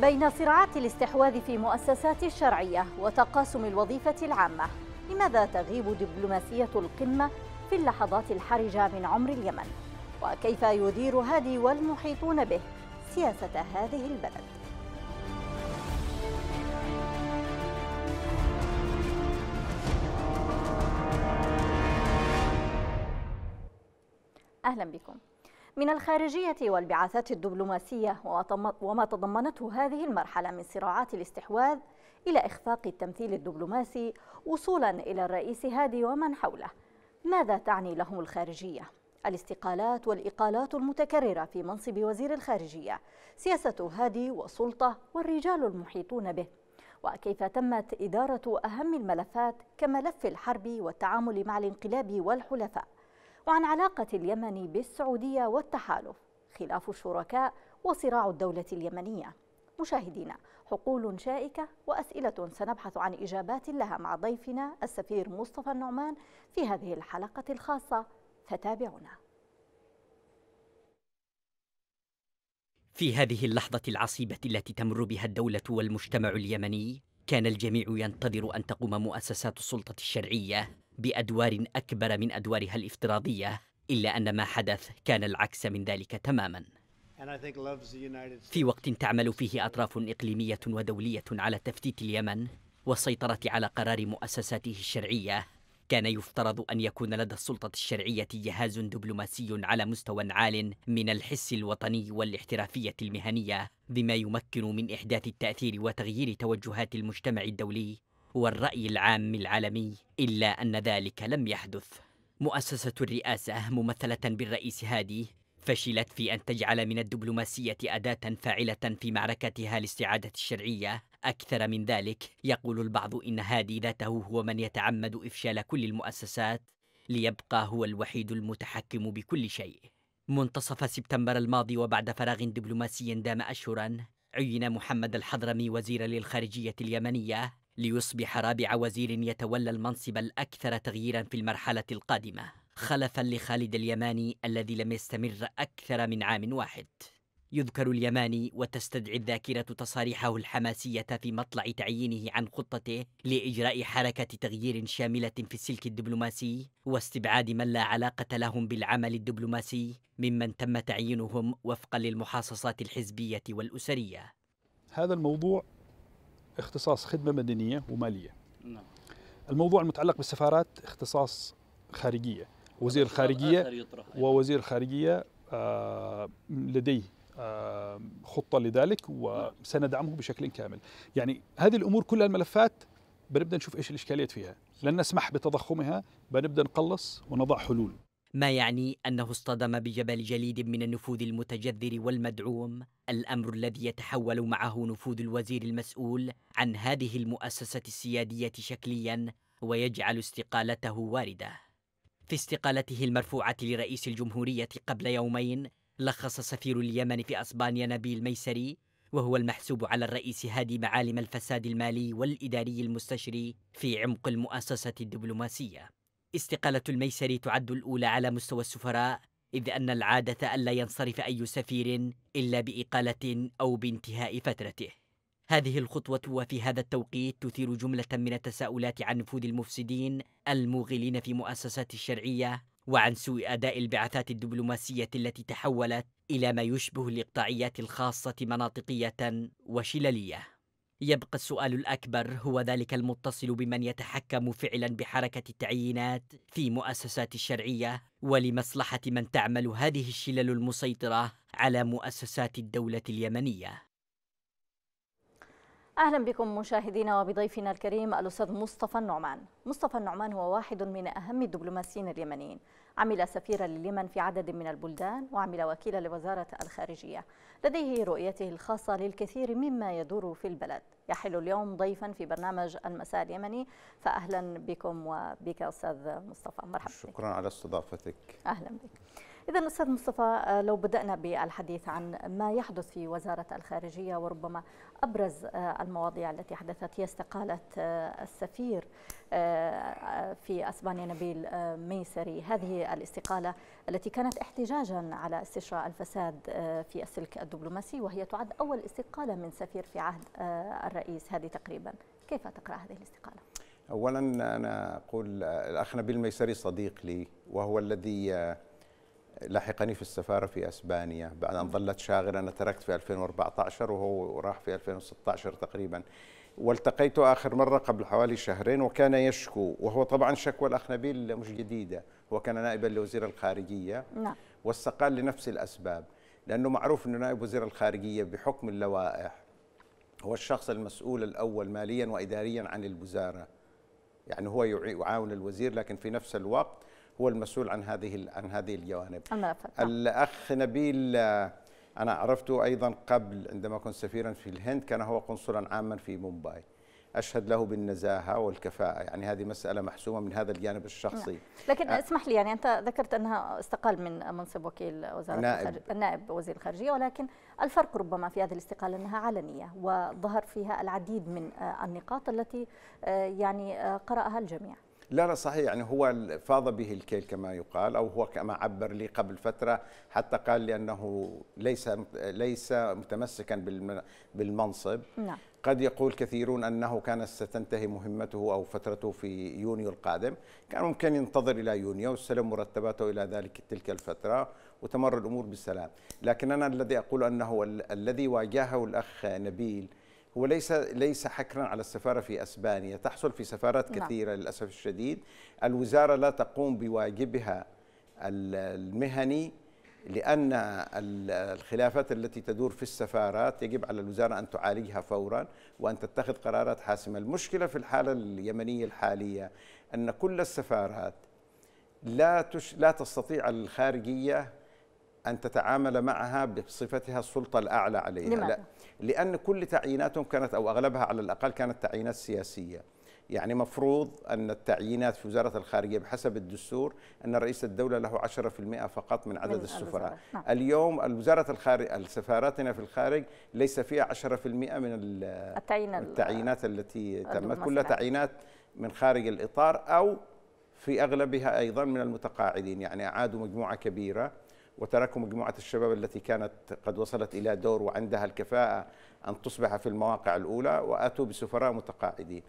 بين صراعات الاستحواذ في مؤسسات الشرعية وتقاسم الوظيفة العامة لماذا تغيب دبلوماسية القمة في اللحظات الحرجة من عمر اليمن وكيف يدير هادي والمحيطون به سياسة هذه البلد أهلا بكم من الخارجية والبعثات الدبلوماسية وما تضمنته هذه المرحلة من صراعات الاستحواذ إلى إخفاق التمثيل الدبلوماسي وصولا إلى الرئيس هادي ومن حوله ماذا تعني لهم الخارجية؟ الاستقالات والإقالات المتكررة في منصب وزير الخارجية سياسة هادي وسلطة والرجال المحيطون به وكيف تمت إدارة أهم الملفات كملف الحرب والتعامل مع الانقلاب والحلفاء وعن علاقة اليمن بالسعودية والتحالف خلاف الشركاء وصراع الدولة اليمنية مشاهدينا حقول شائكة وأسئلة سنبحث عن إجابات لها مع ضيفنا السفير مصطفى النعمان في هذه الحلقة الخاصة فتابعونا في هذه اللحظة العصيبة التي تمر بها الدولة والمجتمع اليمني كان الجميع ينتظر أن تقوم مؤسسات السلطة الشرعية بادوار اكبر من ادوارها الافتراضيه الا ان ما حدث كان العكس من ذلك تماما في وقت تعمل فيه اطراف اقليميه ودوليه على تفتيت اليمن والسيطره على قرار مؤسساته الشرعيه كان يفترض ان يكون لدى السلطه الشرعيه جهاز دبلوماسي على مستوى عال من الحس الوطني والاحترافيه المهنيه بما يمكن من احداث التاثير وتغيير توجهات المجتمع الدولي والرأي العام العالمي إلا أن ذلك لم يحدث مؤسسة الرئاسة ممثلة بالرئيس هادي فشلت في أن تجعل من الدبلوماسية أداة فاعلة في معركتها لاستعادة الشرعية أكثر من ذلك يقول البعض إن هادي ذاته هو من يتعمد إفشال كل المؤسسات ليبقى هو الوحيد المتحكم بكل شيء منتصف سبتمبر الماضي وبعد فراغ دبلوماسي دام أشهرا عين محمد الحضرمي وزيرا للخارجية اليمنية ليصبح رابع وزير يتولى المنصب الأكثر تغييرا في المرحلة القادمة خلفا لخالد اليماني الذي لم يستمر أكثر من عام واحد يذكر اليماني وتستدعي الذاكرة تصاريحه الحماسية في مطلع تعيينه عن خطته لإجراء حركة تغيير شاملة في السلك الدبلوماسي واستبعاد من لا علاقة لهم بالعمل الدبلوماسي ممن تم تعيينهم وفقا للمحاصصات الحزبية والأسرية هذا الموضوع اختصاص خدمة مدنية ومالية نعم. الموضوع المتعلق بالسفارات اختصاص خارجية وزير الخارجية يعني. ووزير الخارجية آه، لديه آه، خطة لذلك وسندعمه بشكل كامل يعني هذه الأمور كلها الملفات بنبدأ نشوف إيش الإشكاليات فيها لن نسمح بتضخمها بنبدأ نقلص ونضع حلول ما يعني أنه اصطدم بجبل جليد من النفوذ المتجذر والمدعوم الأمر الذي يتحول معه نفوذ الوزير المسؤول عن هذه المؤسسة السيادية شكليا ويجعل استقالته واردة في استقالته المرفوعة لرئيس الجمهورية قبل يومين لخص سفير اليمن في أسبانيا نبيل ميسري وهو المحسوب على الرئيس هادي معالم الفساد المالي والإداري المستشري في عمق المؤسسة الدبلوماسية استقالة الميسري تعد الأولى على مستوى السفراء إذ أن العادة ألا ينصرف أي سفير إلا بإقالة أو بانتهاء فترته هذه الخطوة وفي هذا التوقيت تثير جملة من التساؤلات عن نفوذ المفسدين الموغلين في مؤسسات الشرعية وعن سوء أداء البعثات الدبلوماسية التي تحولت إلى ما يشبه الإقطاعيات الخاصة مناطقية وشللية يبقى السؤال الأكبر هو ذلك المتصل بمن يتحكم فعلا بحركة التعيينات في مؤسسات الشرعية ولمصلحة من تعمل هذه الشلل المسيطرة على مؤسسات الدولة اليمنية أهلا بكم مشاهدينا وبضيفنا الكريم الأستاذ مصطفى النعمان مصطفى النعمان هو واحد من أهم الدبلوماسيين اليمنيين عمل سفيرا لليمن في عدد من البلدان وعمل وكيلا لوزارة الخارجية لديه رؤيته الخاصة للكثير مما يدور في البلد يحل اليوم ضيفا في برنامج المساء اليمني فأهلا بكم وبك أستاذ مصطفى مرحبا شكرا على استضافتك أهلا بك إذا أستاذ مصطفى لو بدأنا بالحديث عن ما يحدث في وزارة الخارجية وربما أبرز آه، المواضيع التي حدثت هي استقالة آه، السفير آه، في أسبانيا نبيل ميسري هذه الاستقالة التي كانت احتجاجا على استشراء الفساد في السلك الدبلوماسي وهي تعد أول استقالة من سفير في عهد الرئيس هذه تقريبا كيف تقرأ هذه الاستقالة؟ أولا أنا أقول الأخ نبيل ميسري صديق لي وهو الذي لحقني في السفارة في أسبانيا بعد أن ظلت شاغلة أنا تركت في 2014 وهو راح في 2016 تقريبا والتقيت آخر مرة قبل حوالي شهرين وكان يشكو وهو طبعا شكوى الاخ نبيل مش جديدة هو كان نائبا لوزير الخارجية نعم واستقال لنفس الأسباب لأنه معروف أنه نائب وزير الخارجية بحكم اللوائح هو الشخص المسؤول الأول ماليا وإداريا عن الوزارة يعني هو يعاون الوزير لكن في نفس الوقت هو المسؤول عن هذه عن هذه الجوانب نعم. الاخ نبيل آه، انا عرفته ايضا قبل عندما كنت سفيرا في الهند كان هو قنصلا عاما في مومباي اشهد له بالنزاهه والكفاءه يعني هذه مساله محسومه من هذا الجانب الشخصي نعم. لكن أ... آه، اسمح لي يعني انت ذكرت انها استقال من منصب وكيل وزاره نائب. النائب وزير الخارجيه ولكن الفرق ربما في هذه الاستقاله انها علنيه وظهر فيها العديد من آه، النقاط التي يعني قراها الجميع لا لا صحيح يعني هو فاض به الكيل كما يقال او هو كما عبر لي قبل فتره حتى قال لي انه ليس ليس متمسكا بالمنصب نعم. قد يقول كثيرون انه كانت ستنتهي مهمته او فترته في يونيو القادم، كان ممكن ينتظر الى يونيو ويستلم مرتباته الى ذلك تلك الفتره وتمر الامور بسلام، لكن انا الذي اقول انه الذي واجهه الاخ نبيل وليس ليس حكرا على السفاره في اسبانيا تحصل في سفارات نعم. كثيره نعم. للاسف الشديد الوزاره لا تقوم بواجبها المهني لأن الخلافات التي تدور في السفارات يجب على الوزارة أن تعالجها فورا وأن تتخذ قرارات حاسمة المشكلة في الحالة اليمنية الحالية أن كل السفارات لا, تش... لا تستطيع الخارجية أن تتعامل معها بصفتها السلطة الأعلى عليها لا لأن كل تعييناتهم كانت أو أغلبها على الأقل كانت تعيينات سياسية يعني مفروض أن التعيينات في وزارة الخارجية بحسب الدستور أن رئيس الدولة له 10% فقط من عدد من السفراء نعم. اليوم الوزارة الخارج سفاراتنا في الخارج ليس فيها 10% من التعيينات التي تمت كلها تعيينات من خارج الإطار أو في أغلبها أيضا من المتقاعدين يعني أعادوا مجموعة كبيرة وتراكم مجموعة الشباب التي كانت قد وصلت إلى دور وعندها الكفاءة أن تصبح في المواقع الأولى وأتوا بسفراء متقاعدين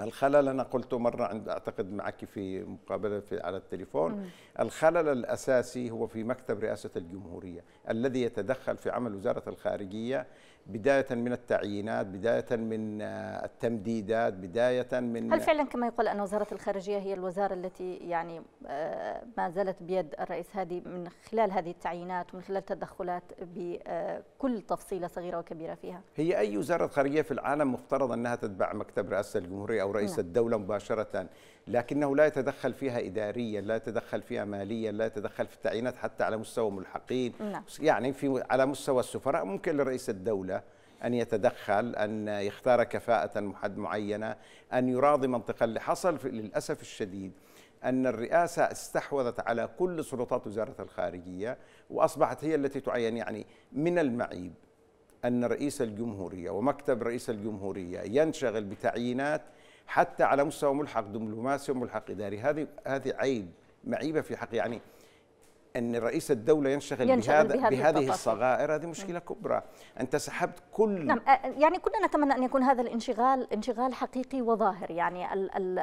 الخلل أنا قلت مرة عند أعتقد معك في مقابلة في على التليفون مم. الخلل الأساسي هو في مكتب رئاسة الجمهورية الذي يتدخل في عمل وزارة الخارجية بداية من التعيينات بداية من آه، التمديدات بداية من هل فعلا كما يقال أن وزارة الخارجية هي الوزارة التي يعني آه، ما زالت بيد الرئيس هذه من خلال هذه التعيينات ومن خلال التدخلات بكل آه، تفصيلة صغيرة وكبيرة فيها هي أي وزارة خارجية في العالم مفترض أنها تتبع مكتب رئاسة الجمهورية أو رئيس نعم. الدولة مباشرة لكنه لا يتدخل فيها إداريا لا يتدخل فيها ماليا لا يتدخل في التعيينات حتى على مستوى الملحقين نعم. يعني في على مستوى السفراء ممكن لرئيس الدولة أن يتدخل أن يختار كفاءة محد معينة أن يراضي منطقة اللي حصل للأسف الشديد أن الرئاسة استحوذت على كل سلطات وزارة الخارجية وأصبحت هي التي تعين يعني من المعيب أن رئيس الجمهورية ومكتب رئيس الجمهورية ينشغل بتعيينات حتى على مستوى ملحق دبلوماسي وملحق اداري هذه هذه عيب معيبه في حق يعني ان رئيس الدوله ينشغل, ينشغل بهذا بهذه, بهذه الصغائر هذه نعم. مشكله كبرى انت سحبت كل نعم يعني كنا نتمنى ان يكون هذا الانشغال انشغال حقيقي وظاهر يعني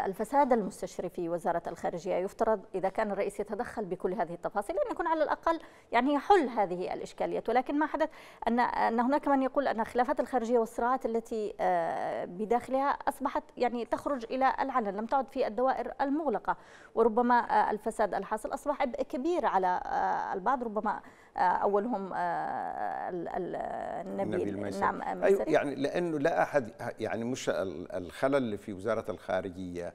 الفساد المستشري في وزاره الخارجيه يفترض اذا كان الرئيس يتدخل بكل هذه التفاصيل ان يكون على الاقل يعني يحل هذه الاشكاليات ولكن ما حدث ان ان هناك من يقول ان خلافات الخارجيه والصراعات التي آه، بداخلها اصبحت يعني تخرج الى العلن لم تعد في الدوائر المغلقه وربما آه، الفساد الحاصل اصبح عبء كبير على آه، البعض ربما آه، اولهم آه، النبي, النبي نعم أيوة يعني لانه لا احد يعني مش الخلل اللي في وزاره الخارجيه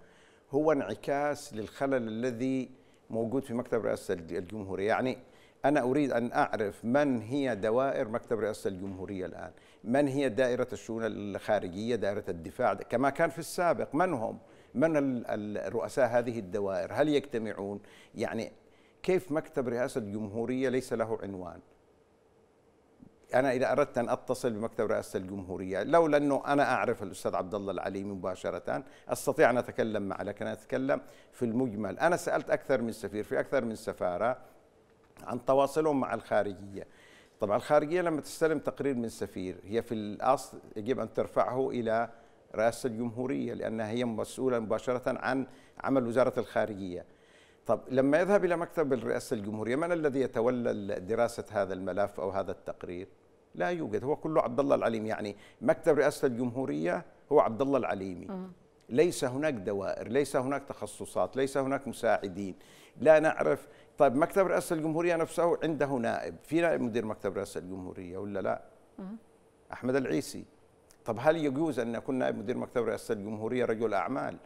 هو انعكاس للخلل الذي موجود في مكتب رئاسه الجمهوريه يعني أنا أريد أن أعرف من هي دوائر مكتب رئاسة الجمهورية الآن من هي دائرة الشؤون الخارجية دائرة الدفاع كما كان في السابق من هم من رؤساء هذه الدوائر هل يجتمعون يعني كيف مكتب رئاسة الجمهورية ليس له عنوان أنا إذا أردت أن أتصل بمكتب رئاسة الجمهورية لولا أنه أنا أعرف الأستاذ عبد الله العليمي مباشرة أستطيع أن أتكلم معه لكن أتكلم في المجمل أنا سألت أكثر من سفير في أكثر من سفارة عن تواصلهم مع الخارجية طبعا الخارجية لما تستلم تقرير من سفير هي في الأصل يجب أن ترفعه إلى رئاسة الجمهورية لأنها هي مسؤولة مباشرة عن عمل وزارة الخارجية طب لما يذهب إلى مكتب رئاسة الجمهورية من الذي يتولى دراسة هذا الملف أو هذا التقرير؟ لا يوجد هو كله عبد الله العليمي يعني مكتب رئاسة الجمهورية هو عبد الله العليمي ليس هناك دوائر ليس هناك تخصصات ليس هناك مساعدين لا نعرف طيب مكتب رئاسة الجمهورية نفسه عنده نائب في نائب مدير مكتب رئاسة الجمهورية ولا لا أحمد العيسي طب هل يجوز أن يكون نائب مدير مكتب رئاسة الجمهورية رجل أعمال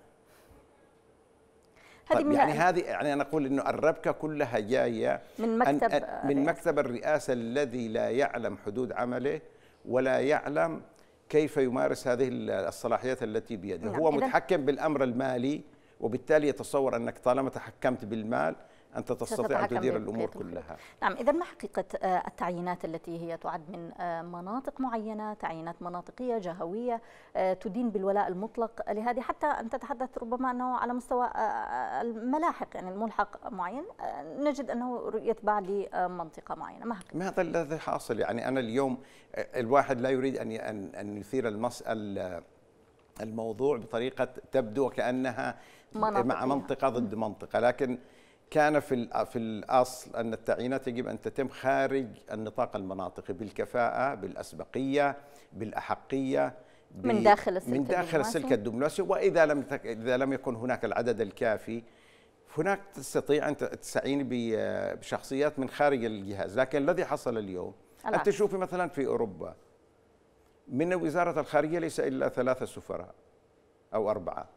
طيب يعني هذه يعني انا اقول انه الربكه كلها جايه من مكتب أن من آه، مكتب الرئاسه الذي لا يعلم حدود عمله ولا يعلم كيف يمارس هذه الصلاحيات التي بيده نعم هو متحكم بالامر المالي وبالتالي يتصور انك طالما تحكمت بالمال أنت تستطيع أن تدير الأمور كلها نعم إذا ما حقيقة آه، التعيينات التي هي تعد من آه، مناطق معينة تعيينات مناطقية جهوية آه، تدين بالولاء المطلق لهذه حتى أن تتحدث ربما أنه على مستوى الملاحق يعني الملحق معين نجد أنه يتبع لمنطقة معينة ما حقيقة ماذا هذا الذي حاصل يعني أنا اليوم الواحد لا يريد أن أن يثير المسألة الموضوع بطريقة تبدو كأنها مع منطقة ضد منطقة لكن كان في في الاصل ان التعيينات يجب ان تتم خارج النطاق المناطقي بالكفاءه بالاسبقيه بالاحقيه من داخل السلك من داخل السلك الدبلوماسي واذا لم تك... اذا لم يكن هناك العدد الكافي هناك تستطيع ان تستعين بشخصيات من خارج الجهاز لكن الذي حصل اليوم انت تشوفي مثلا في اوروبا من وزاره الخارجيه ليس الا ثلاثه سفراء او اربعه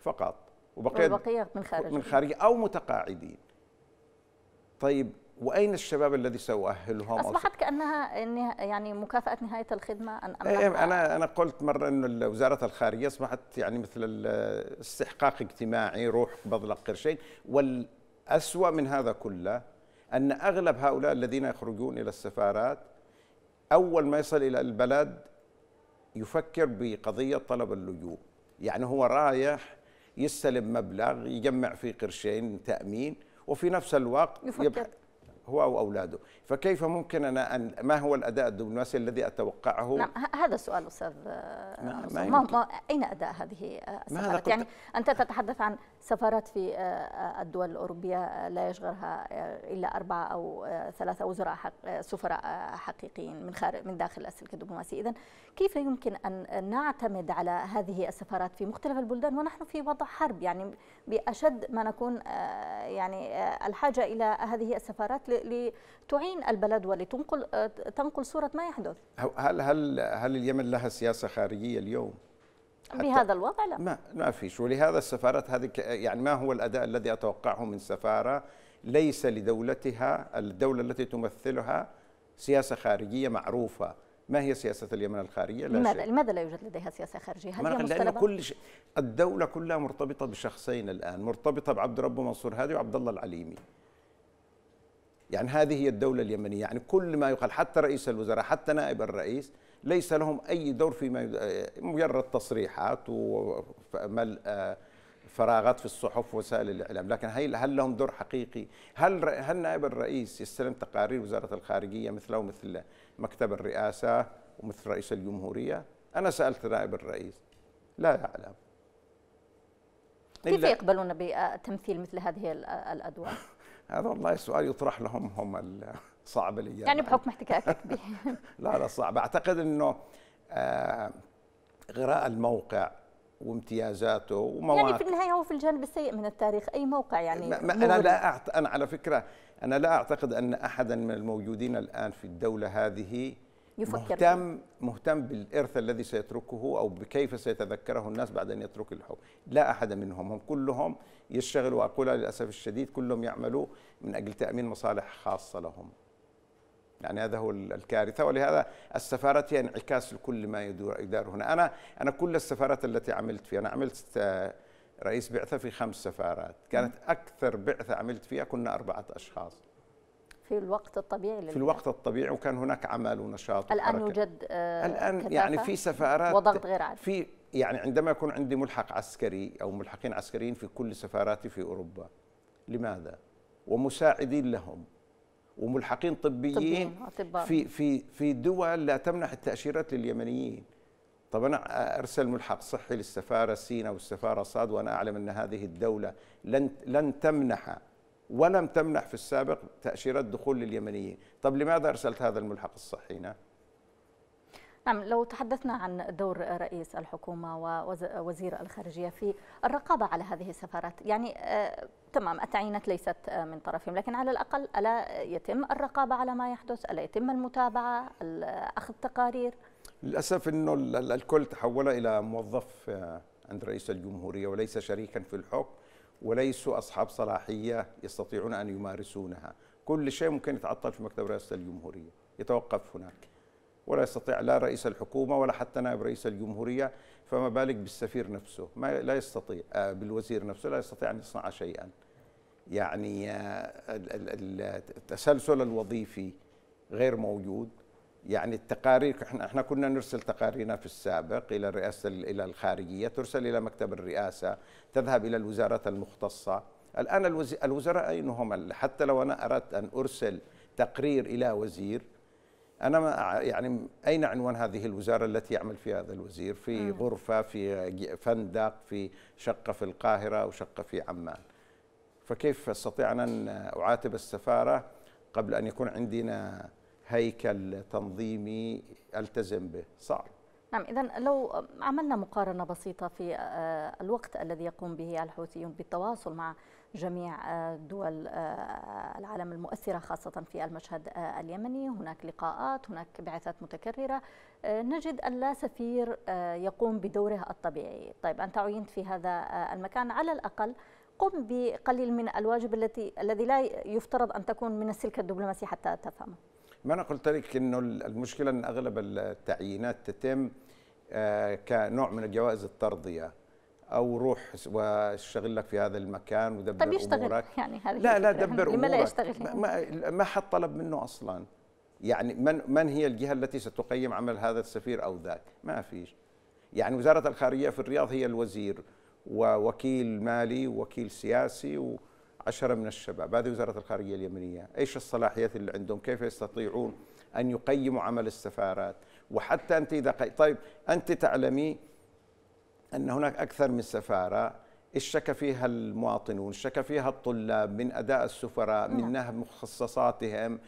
فقط وبقية, من خارج من خارج أو متقاعدين طيب واين الشباب الذي ساؤهلهم اصبحت كانها يعني مكافاه نهايه الخدمه ان أمنحها. إيه، انا انا قلت مره انه وزاره الخارجيه اصبحت يعني مثل استحقاق اجتماعي روح بضلق قرشين والاسوا من هذا كله ان اغلب هؤلاء الذين يخرجون الى السفارات اول ما يصل الى البلد يفكر بقضيه طلب اللجوء يعني هو رايح يستلم مبلغ يجمع فيه قرشين تامين وفي نفس الوقت يفكر هو أو أولاده فكيف ممكن أنا أن ما هو الأداء الدبلوماسي الذي أتوقعه نعم هذا السؤال أستاذ آه، نعم، ما, ما, ما أين أداء هذه السفارات يعني أنت تتحدث عن سفارات في آه، آه، الدول الأوروبية لا يشغلها إلا أربعة أو ثلاثة وزراء حق سفراء حقيقيين من خارج من داخل السلك الدبلوماسي إذا كيف يمكن أن نعتمد على هذه السفارات في مختلف البلدان ونحن في وضع حرب يعني بأشد ما نكون يعني الحاجة إلى هذه السفارات لتعين البلد ولتنقل آه، تنقل صورة ما يحدث هل هل هل اليمن لها سياسة خارجية اليوم؟ بهذا الوضع لا ما ما فيش ولهذا السفارات هذه يعني ما هو الاداء الذي اتوقعه من سفاره ليس لدولتها الدوله التي تمثلها سياسه خارجيه معروفه ما هي سياسة اليمن الخارجية؟ لا لماذا, لماذا لا يوجد لديها سياسة خارجية؟ هل هي لأن كل ش... الدولة كلها مرتبطة بشخصين الآن، مرتبطة بعبد ربه منصور هادي وعبد الله العليمي. يعني هذه هي الدولة اليمنية يعني كل ما يقال حتى رئيس الوزراء حتى نائب الرئيس ليس لهم أي دور فيما مجرد تصريحات وملء آه، فراغات في الصحف ووسائل الاعلام، لكن هل هل لهم دور حقيقي؟ هل هل نائب الرئيس يستلم تقارير وزاره الخارجيه مثله مثل مكتب الرئاسه ومثل رئيس الجمهوريه؟ انا سالت نائب الرئيس لا يعلم كيف يقبلون بتمثيل مثل هذه الادوار؟ هذا والله سؤال يطرح لهم هم صعب لي يعني بحكم احتكاكك به لا لا صعب أعتقد أنه آه، غراء الموقع وامتيازاته ومواقع يعني في النهايه هو في الجانب السيء من التاريخ اي موقع يعني ما ما انا لا أعت... انا على فكره انا لا اعتقد ان احدا من الموجودين الان في الدوله هذه يفكر مهتم مهتم بالارث الذي سيتركه او بكيف سيتذكره الناس بعد ان يترك الحكم، لا احد منهم هم كلهم يشتغلوا واقولها للاسف الشديد كلهم يعملوا من اجل تامين مصالح خاصه لهم. يعني هذا هو الكارثه ولهذا السفاره هي انعكاس لكل ما يدور يدار هنا، انا انا كل السفارات التي عملت فيها انا عملت آه، رئيس بعثه في خمس سفارات، كانت اكثر بعثه عملت فيها كنا اربعه اشخاص. في الوقت الطبيعي في الوقت الطبيعي وكان هناك عمل ونشاط الان يوجد آه الان يعني في سفارات وضغط غير عادي في يعني عندما يكون عندي ملحق عسكري او ملحقين عسكريين في كل سفاراتي في اوروبا لماذا ومساعدين لهم وملحقين طبيين في في في دول لا تمنح التاشيرات لليمنيين طب انا ارسل ملحق صحي للسفاره سينا والسفاره صاد وانا اعلم ان هذه الدوله لن لن تمنح ولم تمنح في السابق تأشيرات دخول لليمنيين طب لماذا أرسلت هذا الملحق الصحي نعم نعم لو تحدثنا عن دور رئيس الحكومة ووزير الخارجية في الرقابة على هذه السفارات يعني آه، تمام التعيينات ليست آه، من طرفهم لكن على الأقل ألا يتم الرقابة على ما يحدث ألا يتم المتابعة أخذ تقارير للأسف أنه الكل تحول إلى موظف آه، عند رئيس الجمهورية وليس شريكا في الحكم وليسوا أصحاب صلاحية يستطيعون أن يمارسونها كل شيء ممكن يتعطل في مكتب رئاسة الجمهورية يتوقف هناك ولا يستطيع لا رئيس الحكومة ولا حتى نائب رئيس الجمهورية فما بالك بالسفير نفسه ما لا يستطيع آه، بالوزير نفسه لا يستطيع أن يصنع شيئا يعني آه، التسلسل الوظيفي غير موجود يعني التقارير احنا احنا كنا نرسل تقاريرنا في السابق الى الرئاسه الى الخارجيه ترسل الى مكتب الرئاسه تذهب الى الوزارات المختصه الان الوزراء اين هم حتى لو انا اردت ان ارسل تقرير الى وزير انا ما يعني اين عنوان هذه الوزاره التي يعمل فيها هذا الوزير في غرفه في فندق في شقه في القاهره او شقه في عمان فكيف استطيع ان اعاتب السفاره قبل ان يكون عندنا هيكل تنظيمي التزم به صعب نعم إذا لو عملنا مقارنة بسيطة في آه، الوقت الذي يقوم به الحوثيون بالتواصل مع جميع آه، دول آه، العالم المؤثرة خاصة في المشهد اليمني هناك لقاءات هناك بعثات متكررة نجد أن لا سفير يقوم بدوره الطبيعي طيب أنت عينت في هذا المكان على الأقل قم بقليل من الواجب التي الذي لا يفترض أن تكون من السلك الدبلوماسي حتى تفهمه ما أنا قلت لك أنه المشكلة أن أغلب التعيينات تتم آه، كنوع من الجوائز الترضية أو روح واشتغل لك في هذا المكان ودبر طيب يشتغل أمورك يعني هذه لا لا دبر أمورك لا يشتغل ما, ما حد طلب منه أصلا يعني من من هي الجهه التي ستقيم عمل هذا السفير او ذاك؟ ما فيش. يعني وزاره الخارجيه في الرياض هي الوزير ووكيل مالي ووكيل سياسي و عشرة من الشباب هذه وزارة الخارجية اليمنية إيش الصلاحيات اللي عندهم كيف يستطيعون أن يقيموا عمل السفارات وحتى أنت إذا قي... طيب أنت تعلمي أن هناك أكثر من سفارة اشتكى فيها المواطنون اشتكى فيها الطلاب من أداء السفراء نعم. من نهب مخصصاتهم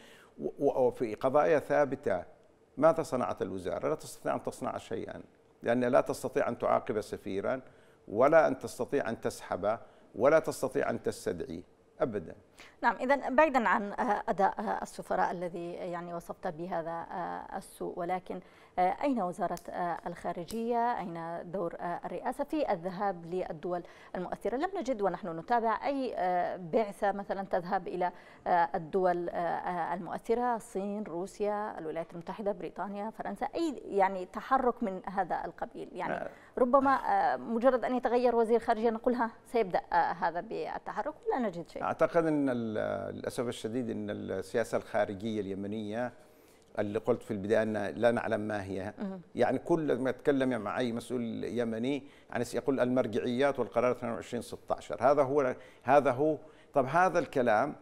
وفي قضايا ثابتة ماذا صنعت الوزارة؟ لا تستطيع أن تصنع شيئا لأن لا تستطيع أن تعاقب سفيرا ولا أن تستطيع أن تسحبه ولا تستطيع أن تستدعيه أبدا نعم إذا بعيدا عن آه، أداء آه، السفراء الذي آه، يعني وصفت بهذا السوء ولكن أين وزارة الخارجية أين دور الرئاسة في الذهاب للدول المؤثرة لم نجد ونحن نتابع أي بعثة مثلا تذهب إلى الدول المؤثرة الصين روسيا الولايات المتحدة بريطانيا فرنسا أي يعني تحرك من هذا القبيل يعني ربما مجرد أن يتغير وزير خارجية نقولها سيبدأ هذا بالتحرك لا نجد شيء أعتقد أن ان للاسف الشديد ان السياسه الخارجيه اليمنيه اللي قلت في البدايه ان لا نعلم ما هي يعني كل ما يتكلم مع اي مسؤول يمني يعني يقول المرجعيات والقرار 22 16 هذا هو هذا هو طب هذا الكلام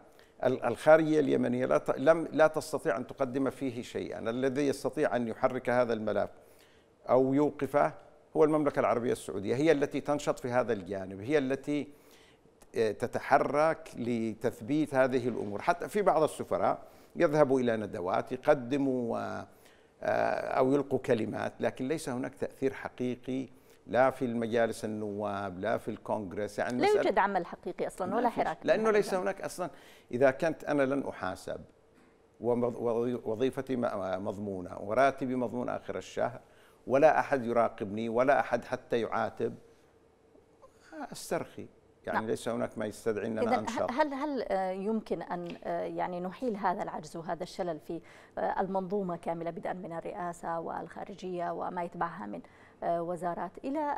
الخارجيه اليمنيه لا لم لا تستطيع ان تقدم فيه شيئا الذي يستطيع ان يحرك هذا الملف او يوقفه هو المملكه العربيه السعوديه هي التي تنشط في هذا الجانب هي التي تتحرك لتثبيت هذه الامور، حتى في بعض السفراء يذهبوا الى ندوات يقدموا آه، او يلقوا كلمات، لكن ليس هناك تاثير حقيقي لا في المجالس النواب لا في الكونغرس يعني لا يوجد عمل حقيقي اصلا ولا حراك لانه ليس هناك اصلا اذا كنت انا لن احاسب ووظيفتي آه، مضمونه وراتبي مضمون اخر الشهر ولا احد يراقبني ولا احد حتى يعاتب استرخي نعم. يعني نعم. ليس هناك ما يستدعي اننا انشاط هل هل يمكن ان آه، يعني نحيل هذا العجز وهذا الشلل في آه، المنظومه كامله بدءا من الرئاسه والخارجيه وما يتبعها من آه، وزارات الى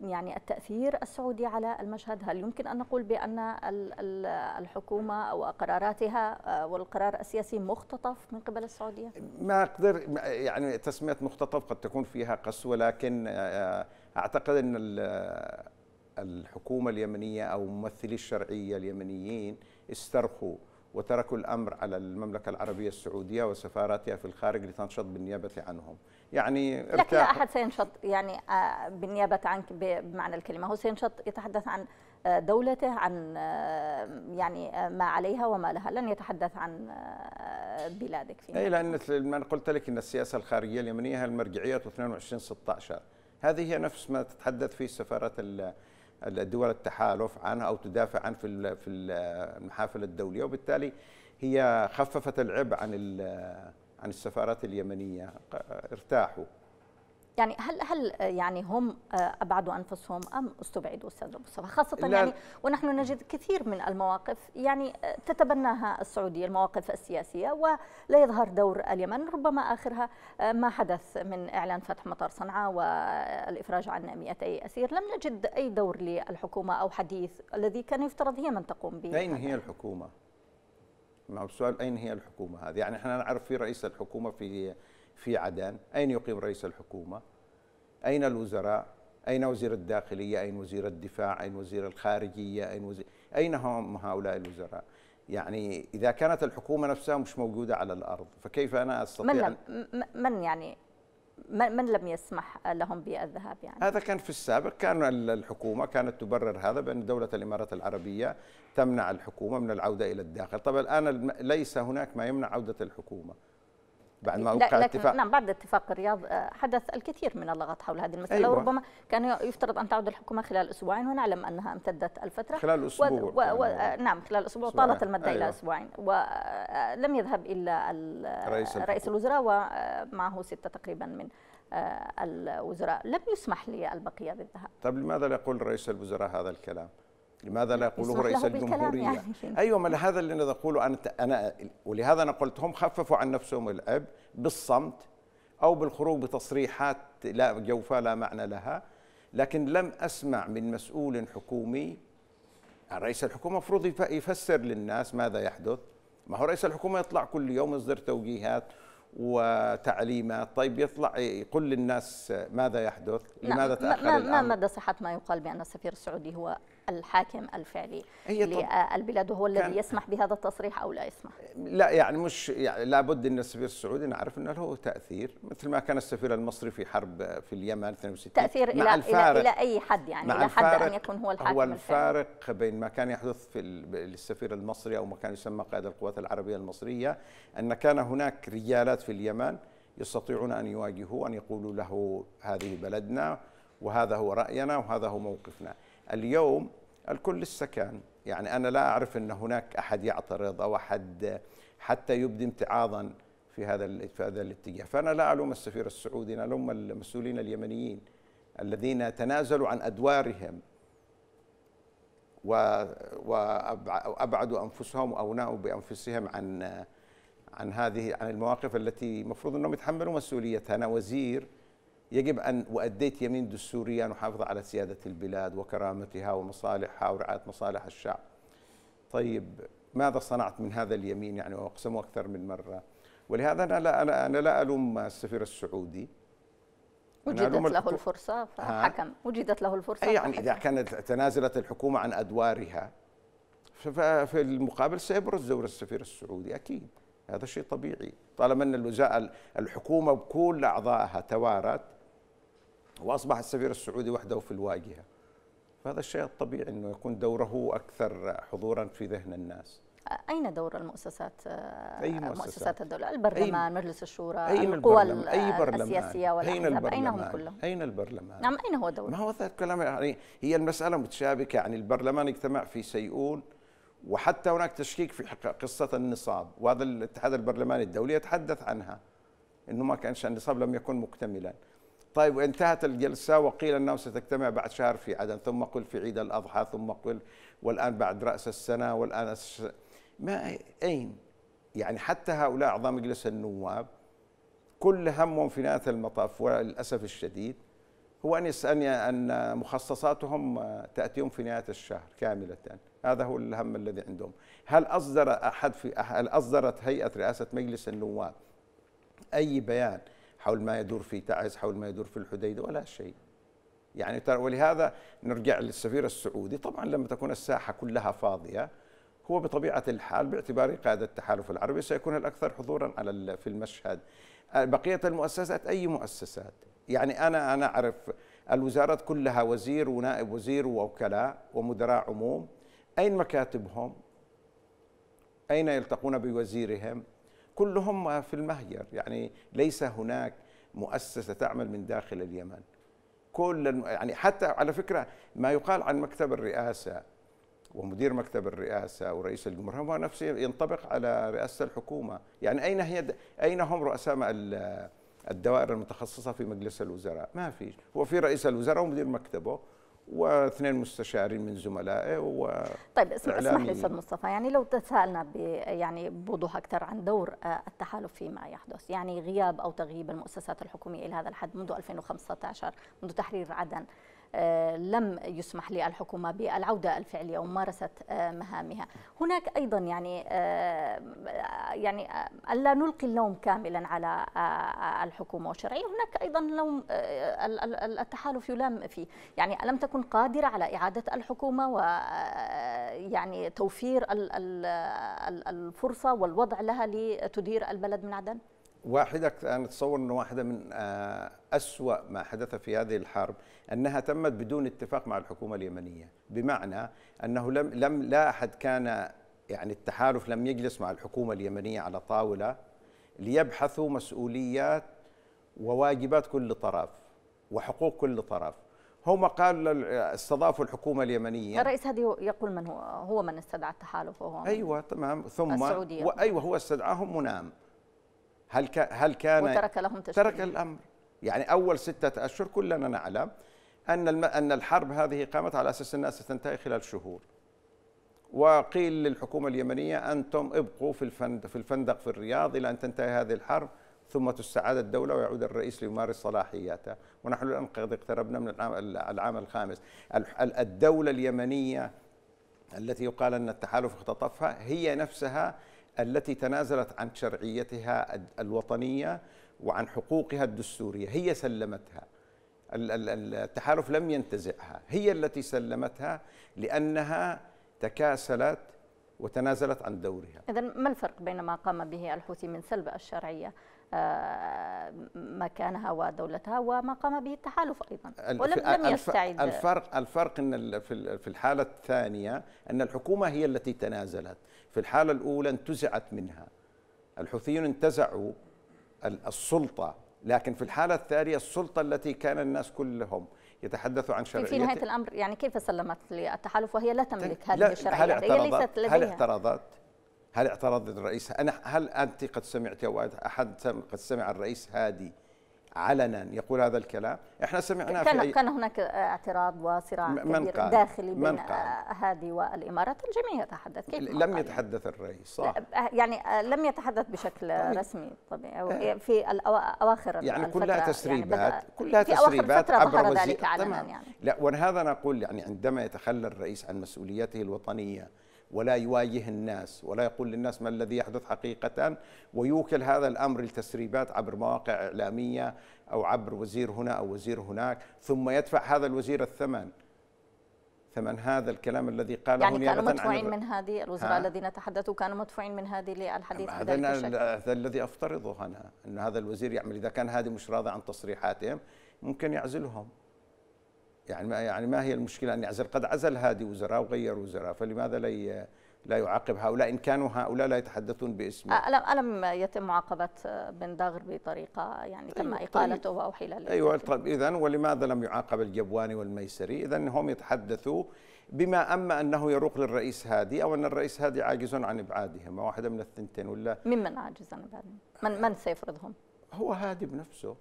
يعني التاثير السعودي على المشهد هل يمكن ان نقول بان الحكومه وقراراتها والقرار السياسي مختطف من قبل السعوديه ما اقدر يعني تسميه مختطف قد تكون فيها قسوه لكن اعتقد ان الحكومة اليمنية أو ممثلي الشرعية اليمنيين استرخوا وتركوا الأمر على المملكة العربية السعودية وسفاراتها في الخارج لتنشط بالنيابة عنهم يعني لكن لا أحد سينشط يعني آه، بالنيابة عنك بمعنى الكلمة هو سينشط يتحدث عن آه، دولته عن آه، يعني ما عليها وما لها لن يتحدث عن بلادك في أي لأن ما قلت لك أن السياسة الخارجية اليمنية هي المرجعية 22 16 هذه هي نفس ما تتحدث فيه السفارات الدول التحالف عنها او تدافع عن في في المحافل الدوليه وبالتالي هي خففت العبء عن عن السفارات اليمنيه ارتاحوا يعني هل هل يعني هم آه، ابعدوا انفسهم ام استبعدوا استاذ مصطفى خاصه لا. يعني ونحن نجد كثير من المواقف يعني آه، تتبناها السعوديه المواقف السياسيه ولا يظهر دور اليمن ربما اخرها آه، ما حدث من اعلان فتح مطار صنعاء والافراج عن 200 اسير لم نجد اي دور للحكومه او حديث الذي كان يفترض هي من تقوم به اين هي الحكومه؟ هو نعم، السؤال اين هي الحكومه هذه؟ يعني احنا نعرف في رئيس الحكومه في في عدن، اين يقيم رئيس الحكومه؟ أين الوزراء؟ أين وزير الداخلية؟ أين وزير الدفاع؟ أين وزير الخارجية؟ أين وزير أين هم هؤلاء الوزراء؟ يعني إذا كانت الحكومة نفسها مش موجودة على الأرض فكيف أنا أستطيع من, لم من يعني من لم يسمح لهم بالذهاب يعني هذا كان في السابق كان الحكومه كانت تبرر هذا بان دوله الامارات العربيه تمنع الحكومه من العوده الى الداخل طبعا الان ليس هناك ما يمنع عوده الحكومه بعد ما وقع اتفاق نعم بعد اتفاق الرياض آه، حدث الكثير من اللغط حول هذه المساله أيوة. وربما كان يفترض ان تعود الحكومه خلال اسبوعين ونعلم انها امتدت الفتره خلال اسبوع و... و... و... آه، نعم خلال اسبوع طالت المده أيوة. الى اسبوعين ولم آه، يذهب الا ال... رئيس, رئيس الوزراء ومعه سته تقريبا من الوزراء لم يسمح للبقيه بالذهاب طب لماذا يقول رئيس الوزراء هذا الكلام؟ لماذا لا يقوله رئيس الجمهورية يعني. أيوة ما هذا اللي أنا نقوله أنا أنا ولهذا أنا قلت هم خففوا عن نفسهم الأب بالصمت أو بالخروج بتصريحات لا جوفة لا معنى لها لكن لم أسمع من مسؤول حكومي رئيس الحكومة المفروض يفسر للناس ماذا يحدث ما هو رئيس الحكومة يطلع كل يوم يصدر توجيهات وتعليمات طيب يطلع يقول للناس ماذا يحدث لماذا تأخر ما, ما مدى صحة ما يقال بأن السفير السعودي هو الحاكم الفعلي هي للبلاد آه، وهو الذي يسمح بهذا التصريح او لا يسمح لا يعني مش يعني لابد ان السفير السعودي نعرف انه له تاثير مثل ما كان السفير المصري في حرب في اليمن 62 تاثير مع الى الفارق الى, إلى اي حد يعني الى حد ان يكون هو الحاكم هو الفارق الفعلي. بين ما كان يحدث في السفير المصري او ما كان يسمى قائد القوات العربيه المصريه ان كان هناك رجالات في اليمن يستطيعون ان يواجهوه ان يقولوا له هذه بلدنا وهذا هو راينا وهذا هو موقفنا اليوم الكل السكان يعني أنا لا أعرف أن هناك أحد يعترض أو أحد حتى يبدي امتعاضا في هذا في هذا الاتجاه، فأنا لا ألوم السفير السعودي، أنا ألوم المسؤولين اليمنيين الذين تنازلوا عن أدوارهم وأبعدوا أنفسهم أو بأنفسهم عن عن هذه عن المواقف التي المفروض أنهم يتحملوا مسؤوليتها، أنا وزير يجب أن وأديت يمين دستوريا أن أحافظ على سيادة البلاد وكرامتها ومصالحها ورعاية مصالح الشعب طيب ماذا صنعت من هذا اليمين يعني وأقسموا أكثر من مرة ولهذا أنا لا, أنا, أنا لا ألوم السفير السعودي وجدت له الفرصة فحكم وجدت له الفرصة يعني فحكم. إذا كانت تنازلت الحكومة عن أدوارها ففي المقابل سيبرز دور السفير السعودي أكيد هذا شيء طبيعي طالما أن الوزارة الحكومة بكل أعضائها توارت واصبح السفير السعودي وحده في الواجهه فهذا الشيء الطبيعي انه يكون دوره اكثر حضورا في ذهن الناس اين دور المؤسسات أي آه، مؤسسات, الدوله البرلمان مجلس الشورى القوى أي السياسيه والأحزاب أين, أين كلهم أين البرلمان نعم أين هو دوره ما هو هذا الكلام يعني هي المسألة متشابكة يعني البرلمان اجتمع في سيئون وحتى هناك تشكيك في قصة النصاب وهذا الاتحاد البرلماني الدولي يتحدث عنها أنه ما كانش النصاب لم يكن مكتملا طيب وانتهت الجلسة وقيل أنه ستجتمع بعد شهر في عدن ثم قل في عيد الأضحى ثم قل والآن بعد رأس السنة والآن أس... ما أين يعني حتى هؤلاء أعضاء مجلس النواب كل همهم في نهاية المطاف وللأسف الشديد هو أن يسألني أن مخصصاتهم تأتيهم في نهاية الشهر كاملة هذا هو الهم الذي عندهم هل أصدر أحد في هل أصدرت هيئة رئاسة مجلس النواب أي بيان حول ما يدور في تعز حول ما يدور في الحديدة ولا شيء يعني ولهذا نرجع للسفير السعودي طبعا لما تكون الساحة كلها فاضية هو بطبيعة الحال باعتباره قائد التحالف العربي سيكون الأكثر حضورا على في المشهد آه، بقية المؤسسات أي مؤسسات يعني أنا أنا أعرف الوزارات كلها وزير ونائب وزير ووكلاء ومدراء عموم أين مكاتبهم؟ أين يلتقون بوزيرهم؟ كلهم في المهجر يعني ليس هناك مؤسسة تعمل من داخل اليمن كل الم... يعني حتى على فكرة ما يقال عن مكتب الرئاسة ومدير مكتب الرئاسة ورئيس الجمهورية هو نفسه ينطبق على رئاسة الحكومة يعني أين هي د... أين هم رؤساء الدوائر المتخصصة في مجلس الوزراء ما فيش هو في رئيس الوزراء ومدير مكتبه واثنين مستشارين من زملائه و طيب اسمح لي استاذ مصطفى يعني لو تساءلنا يعني بوضوح اكثر عن دور آه، التحالف فيما يحدث يعني غياب او تغييب المؤسسات الحكوميه الى هذا الحد منذ 2015 منذ تحرير عدن آه، لم يسمح للحكومة بالعودة الفعلية وممارسة آه، مهامها هناك أيضا يعني آه، يعني ألا نلقي اللوم كاملا على الحكومة والشرعية هناك أيضا لوم التحالف يلام فيه يعني ألم تكن قادرة على إعادة الحكومة ويعني توفير الفرصة والوضع لها لتدير البلد من عدن؟ واحدة أنا أتصور أن واحدة من آه، أسوأ ما حدث في هذه الحرب أنها تمت بدون اتفاق مع الحكومة اليمنية بمعنى أنه لم, لم لا أحد كان يعني التحالف لم يجلس مع الحكومة اليمنية على طاولة ليبحثوا مسؤوليات وواجبات كل طرف وحقوق كل طرف هم قالوا استضافوا الحكومة اليمنية الرئيس هذه يقول من هو هو من استدعى التحالف وهو أيوة تمام ثم السعودية. أيوة هو استدعاهم ونام هل هل كان وترك لهم تشكيل ترك الامر يعني اول سته اشهر كلنا نعلم ان ان الحرب هذه قامت على اساس انها ستنتهي خلال شهور وقيل للحكومه اليمنيه انتم ابقوا في الفند في الفندق في الرياض الى ان تنتهي هذه الحرب ثم تستعاد الدوله ويعود الرئيس ليمارس صلاحياته ونحن الان قد اقتربنا من العام, العام الخامس الدوله اليمنيه التي يقال ان التحالف اختطفها هي نفسها التي تنازلت عن شرعيتها الوطنية وعن حقوقها الدستورية هي سلمتها التحالف لم ينتزعها هي التي سلمتها لأنها تكاسلت وتنازلت عن دورها إذا ما الفرق بين ما قام به الحوثي من سلب الشرعية آه، مكانها ودولتها وما قام به التحالف ايضا ولم لم يستعد الفرق الفرق ان في الحاله الثانيه ان الحكومه هي التي تنازلت في الحاله الاولى انتزعت منها الحوثيون انتزعوا السلطه لكن في الحاله الثانيه السلطه التي كان الناس كلهم يتحدثوا عن شرعيه في نهايه الامر يعني كيف سلمت للتحالف وهي لا تملك هذه الشرعيه هل اعترضت؟ هي ليست لديها هل اعترضت؟ هل اعترض الرئيس أنا هل أنت قد سمعت أو أحد قد سمع الرئيس هادي علنا يقول هذا الكلام احنا سمعنا كان, في كان هناك اعتراض وصراع من كبير قال داخلي بين هادي والامارات الجميع يتحدث كيف لم يتحدث الرئيس صح يعني آه، لم يتحدث بشكل طبيعي. رسمي طبيعي آه. في اواخر يعني كلها يعني تسريبات يعني كلها تسريبات عبر وزير ذلك علنا يعني لا ولهذا نقول يعني عندما يتخلى الرئيس عن مسؤوليته الوطنيه ولا يواجه الناس ولا يقول للناس ما الذي يحدث حقيقة ويوكل هذا الأمر لتسريبات عبر مواقع إعلامية أو عبر وزير هنا أو وزير هناك ثم يدفع هذا الوزير الثمن ثمن هذا الكلام الذي قاله يعني كانوا مدفوعين من هذه الوزراء الذين تحدثوا كانوا مدفوعين من هذه الحديث هذا هذا الذي افترضه انا ان هذا الوزير يعمل اذا كان هذه مش راضي عن تصريحاتهم ممكن يعزلهم يعني ما يعني ما هي المشكله ان يعزل قد عزل هادي وزراء وغير وزراء فلماذا لا لا يعاقب هؤلاء ان كانوا هؤلاء لا يتحدثون باسمه الم الم يتم معاقبه بن داغر بطريقه يعني تم أيوة اقالته طيب. او حلال ايوه طيب اذا ولماذا لم يعاقب الجبواني والميسري اذا هم يتحدثوا بما اما انه يروق للرئيس هادي او ان الرئيس هادي عاجز عن ابعادهم واحده من الثنتين ولا ممن عاجز عن ابعادهم من من سيفرضهم هو هادي بنفسه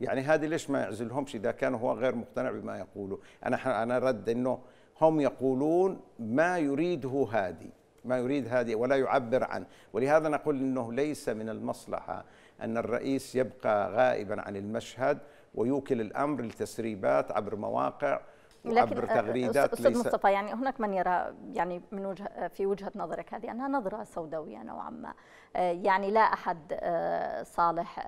يعني هذه ليش ما يعزلهمش اذا كان هو غير مقتنع بما يقوله انا انا رد انه هم يقولون ما يريده هادي ما يريد هادي ولا يعبر عنه ولهذا نقول انه ليس من المصلحه ان الرئيس يبقى غائبا عن المشهد ويوكل الامر لتسريبات عبر مواقع وعبر تغريدات استاذ مصطفى يعني هناك من يرى يعني من وجه في وجهه نظرك هذه انها نظره سوداويه نوعا ما يعني لا احد صالح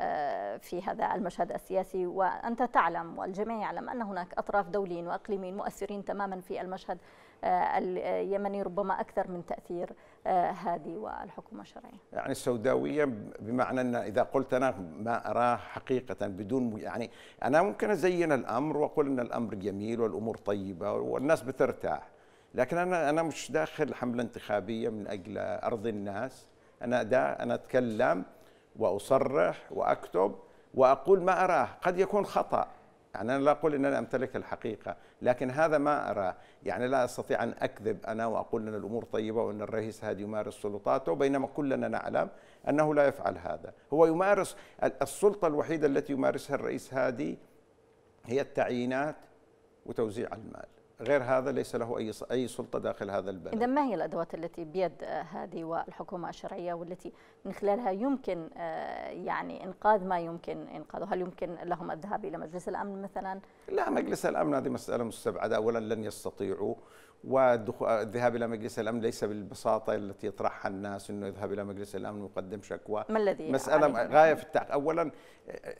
في هذا المشهد السياسي وانت تعلم والجميع يعلم ان هناك اطراف دوليين واقليميين مؤثرين تماما في المشهد اليمني ربما اكثر من تاثير آه، هذه والحكومة الشرعية يعني السوداوية بمعنى أن إذا قلت أنا ما أراه حقيقة بدون يعني أنا ممكن أزين الأمر وأقول أن الأمر جميل والأمور طيبة والناس بترتاح لكن أنا أنا مش داخل حملة انتخابية من أجل أرض الناس أنا دا أنا أتكلم وأصرح وأكتب وأقول ما أراه قد يكون خطأ يعني أنا لا أقول أن أنا أمتلك الحقيقة لكن هذا ما أرى يعني لا أستطيع أن أكذب أنا وأقول أن الأمور طيبة وأن الرئيس هذا يمارس سلطاته بينما كلنا نعلم أنه لا يفعل هذا هو يمارس السلطة الوحيدة التي يمارسها الرئيس هادي هي التعيينات وتوزيع المال غير هذا ليس له أي أي سلطة داخل هذا البلد إذا ما هي الأدوات التي بيد آه، هذه والحكومة الشرعية والتي من خلالها يمكن آه، يعني إنقاذ ما يمكن إنقاذه هل يمكن لهم الذهاب إلى مجلس الأمن مثلا؟ لا مجلس الأمن هذه مسألة مستبعدة أولا لن يستطيعوا والذهاب الى مجلس الامن ليس بالبساطه التي يطرحها الناس انه يذهب الى مجلس الامن ويقدم شكوى ما الذي مساله غايه في التعق اولا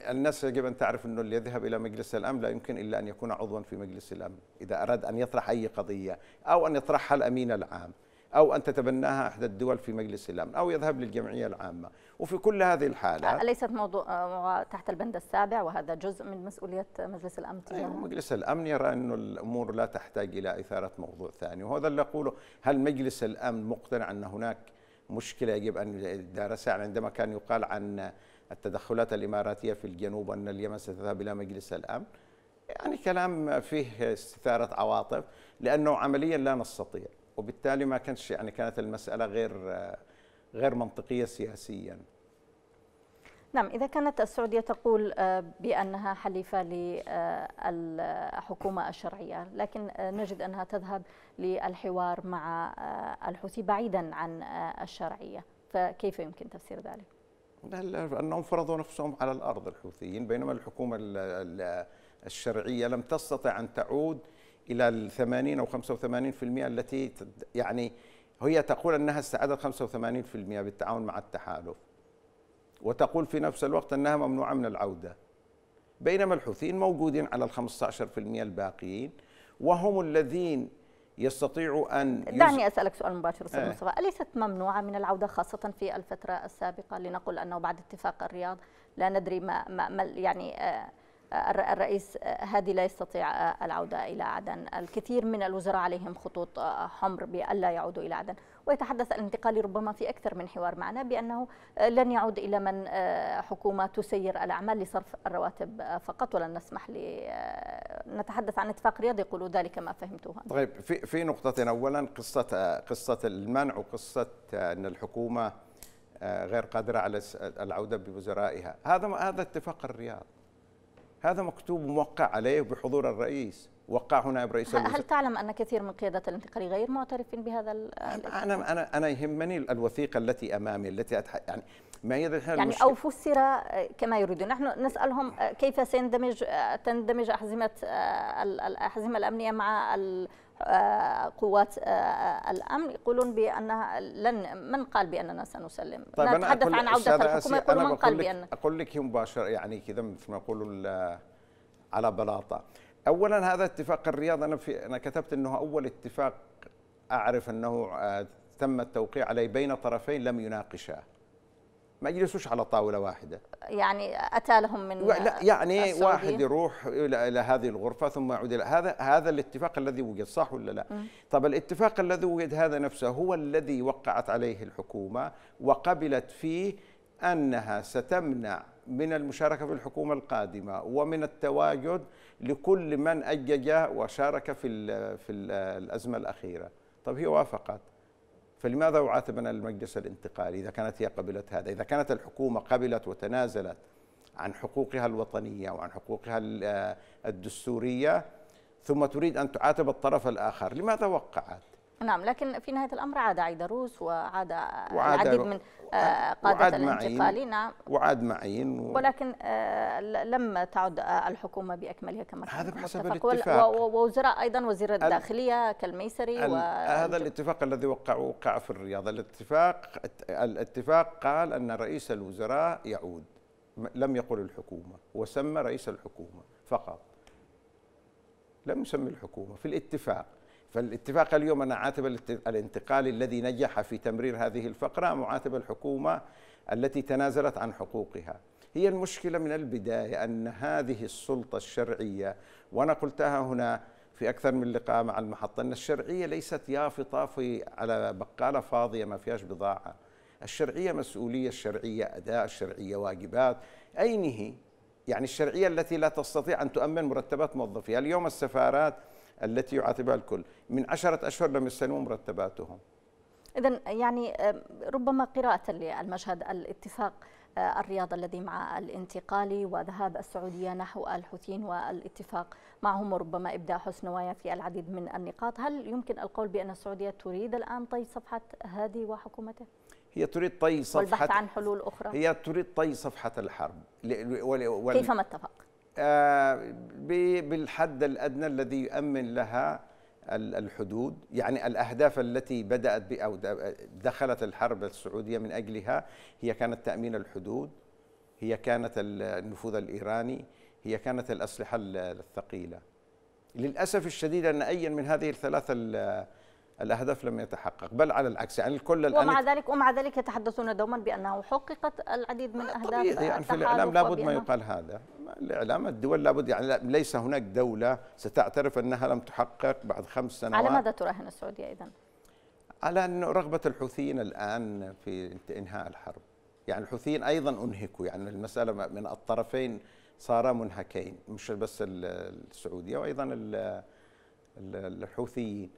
الناس يجب ان تعرف انه اللي يذهب الى مجلس الامن لا يمكن الا ان يكون عضوا في مجلس الامن اذا اراد ان يطرح اي قضيه او ان يطرحها الامين العام أو أن تتبناها إحدى الدول في مجلس الأمن أو يذهب للجمعية العامة وفي كل هذه الحالات أليست أه، موضوع آه، تحت البند السابع وهذا جزء من مسؤولية مجلس الأمن أيوة مجلس الأمن يرى أن الأمور لا تحتاج إلى إثارة موضوع ثاني وهذا اللي أقوله هل مجلس الأمن مقتنع أن هناك مشكلة يجب أن يدارسها يعني عندما كان يقال عن التدخلات الإماراتية في الجنوب أن اليمن ستذهب إلى مجلس الأمن يعني كلام فيه استثارة عواطف لأنه عمليا لا نستطيع وبالتالي ما كانش يعني كانت المسألة غير غير منطقية سياسيا نعم إذا كانت السعودية تقول آه، بأنها حليفة للحكومة الشرعية لكن آه، نجد أنها تذهب للحوار مع آه، الحوثي بعيدا عن الشرعية فكيف يمكن تفسير ذلك؟ أنهم فرضوا نفسهم على الأرض الحوثيين بينما الحكومة الشرعية لم تستطع أن تعود إلى الثمانين أو خمسة وثمانين في المئة التي يعني هي تقول أنها استعادت خمسة وثمانين في المئة بالتعاون مع التحالف وتقول في نفس الوقت أنها ممنوعة من العودة بينما الحوثيين موجودين على ال 15% الباقيين وهم الذين يستطيعوا ان دعني يز... اسالك سؤال مباشر استاذ آه. مصطفى، اليست ممنوعه من العوده خاصه في الفتره السابقه لنقل انه بعد اتفاق الرياض لا ندري ما, ما, ما يعني آه الرئيس هادي لا يستطيع آه، العودة إلى عدن الكثير من الوزراء عليهم خطوط آه، حمر بأن لا يعودوا إلى عدن ويتحدث الانتقالي ربما في أكثر من حوار معنا بأنه آه، لن يعود إلى من حكومة تسير الأعمال لصرف الرواتب فقط ولن نسمح ل نتحدث عن اتفاق رياض يقولوا ذلك ما فهمتها طيب في في نقطتين أولا قصة قصة المنع وقصة أن الحكومة غير قادرة على العودة بوزرائها هذا هذا اتفاق الرياض هذا مكتوب موقع عليه بحضور الرئيس وقعه نائب رئيس الوزراء هل تعلم ان كثير من قيادات الانتقالي غير معترفين بهذا انا انا انا يهمني الوثيقه التي امامي التي أتح... يعني ما هي يعني المشكلة. او فسر آه، كما يريدون نحن نسالهم آه، كيف سيندمج آه، تندمج احزمه الاحزمه الامنيه مع ال... آه، قوات آه، الامن يقولون بانها لن من قال باننا سنسلم طيب نتحدث عن عوده الحكومه يقول من قال بان اقول لك مباشره يعني كذا مثل ما يقولوا على بلاطه اولا هذا اتفاق الرياض انا في انا كتبت انه اول اتفاق اعرف انه آه، تم التوقيع عليه بين طرفين لم يناقشاه ما يجلسوش على طاوله واحده يعني اتى لهم من لا يعني السعودية. واحد يروح الى هذه الغرفه ثم يعود الى هذا هذا الاتفاق الذي وجد صح ولا لا؟ طب الاتفاق الذي وجد هذا نفسه هو الذي وقعت عليه الحكومه وقبلت فيه انها ستمنع من المشاركه في الحكومه القادمه ومن التواجد لكل من اجج وشارك في في الازمه الاخيره، طب هي وافقت فلماذا يعاتبنا المجلس الانتقالي إذا كانت هي قبلت هذا إذا كانت الحكومة قبلت وتنازلت عن حقوقها الوطنية وعن حقوقها آه، الدستورية ثم تريد أن تعاتب الطرف الآخر لماذا وقعت نعم لكن في نهايه الامر عاد عيدروس وعاد العديد من آه، قاده الانتقالي نعم وعاد معين و... ولكن آه، لم تعد آه، الحكومه باكملها كما هذا بحسب الاتفاق ووزراء ايضا وزير الداخليه كالميسري و... هذا الاتفاق الذي وقعوه وقع في الرياض الاتفاق الاتفاق قال ان رئيس الوزراء يعود لم يقل الحكومه وسمى رئيس الحكومه فقط لم يسمي الحكومه في الاتفاق فالاتفاق اليوم أن عاتب الانتقالي الذي نجح في تمرير هذه الفقرة معاتب الحكومة التي تنازلت عن حقوقها هي المشكلة من البداية أن هذه السلطة الشرعية وأنا قلتها هنا في أكثر من لقاء مع المحطة أن الشرعية ليست يافطة في على بقالة فاضية ما فيهاش بضاعة الشرعية مسؤولية الشرعية أداء الشرعية واجبات أين هي؟ يعني الشرعية التي لا تستطيع أن تؤمن مرتبات موظفيها اليوم السفارات التي يعاتبها الكل من عشرة أشهر لم يستلموا مرتباتهم إذا يعني ربما قراءة للمشهد الاتفاق آه، الرياض الذي مع الانتقالي وذهاب السعودية نحو الحوثيين والاتفاق معهم وربما إبداء حسن نوايا في العديد من النقاط هل يمكن القول بأن السعودية تريد الآن طي صفحة هذه وحكومته؟ هي تريد طي صفحة والبحث عن حلول أخرى هي تريد طي صفحة الحرب كيفما اتفق آه، بالحد الأدنى الذي يؤمن لها الحدود يعني الأهداف التي بدأت أو دخلت الحرب السعودية من أجلها هي كانت تأمين الحدود هي كانت النفوذ الإيراني هي كانت الأسلحة الثقيلة للأسف الشديد أن اي من هذه الثلاثة الأهداف لم يتحقق بل على العكس يعني الكل الآن ومع ذلك ومع ذلك يتحدثون دوما بأنه حققت العديد من الاهداف يعني في الإعلام لابد ما يقال هذا الإعلام الدول لابد يعني ليس هناك دولة ستعترف أنها لم تحقق بعد خمس سنوات على ماذا تراهن السعودية إذا؟ على أن رغبة الحوثيين الآن في إنهاء الحرب يعني الحوثيين أيضا أنهكوا يعني المسألة من الطرفين صارا منهكين مش بس السعودية وأيضا الحوثيين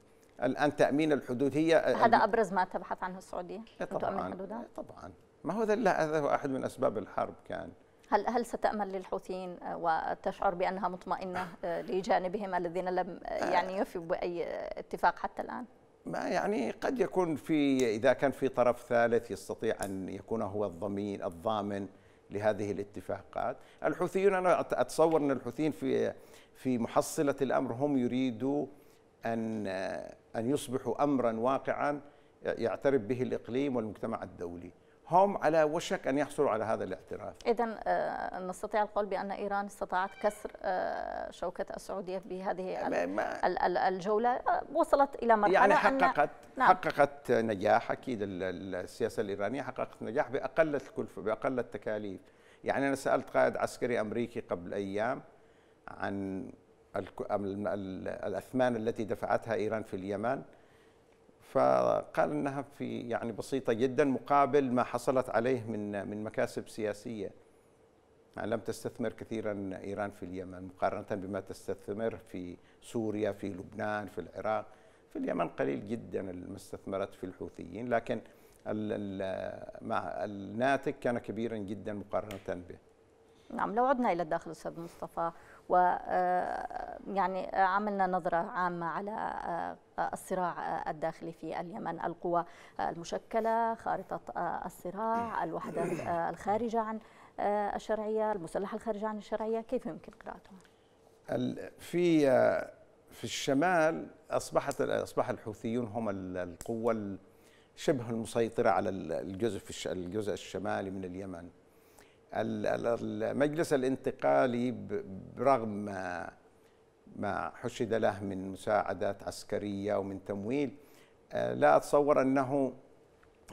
الان تامين الحدوديه هذا ابرز ما تبحث عنه السعوديه إيه طبعا إيه طبعا ما هو هذا هو احد من اسباب الحرب كان هل هل ستامل للحوثيين آه، وتشعر بانها مطمئنه آه، لجانبهم الذين لم آه، يعني يفوا باي اتفاق حتى الان؟ ما يعني قد يكون في اذا كان في طرف ثالث يستطيع ان يكون هو الضمين الضامن لهذه الاتفاقات، الحوثيون انا اتصور ان الحوثيين في في محصله الامر هم يريدوا أن أن يصبحوا أمرا واقعا يعترف به الإقليم والمجتمع الدولي هم على وشك أن يحصلوا على هذا الاعتراف إذا آه، نستطيع القول بأن إيران استطاعت كسر آه، شوكة السعودية بهذه الجولة آه، وصلت إلى مرحلة يعني حققت أن... نعم. حققت نجاح أكيد السياسة الإيرانية حققت نجاح بأقل الكلفة بأقل التكاليف يعني أنا سألت قائد عسكري أمريكي قبل أيام عن الأثمان التي دفعتها إيران في اليمن فقال انها في يعني بسيطه جدا مقابل ما حصلت عليه من من مكاسب سياسيه يعني لم تستثمر كثيرا ايران في اليمن مقارنه بما تستثمر في سوريا في لبنان في العراق في اليمن قليل جدا ما استثمرت في الحوثيين لكن مع الناتج كان كبيرا جدا مقارنه به نعم لو عدنا الى الداخل استاذ مصطفى و آه، يعني آه، عملنا نظرة عامة على آه، الصراع الداخلي في اليمن القوى المشكلة خارطة الصراع الوحدة الخارجة عن الشرعية المسلحة الخارجة عن الشرعية كيف يمكن قراءتها في في الشمال اصبحت اصبح الحوثيون هم القوه شبه المسيطره على الجزء في الجزء الشمالي من اليمن المجلس الانتقالي برغم ما ما حشد له من مساعدات عسكريه ومن تمويل آه، لا اتصور انه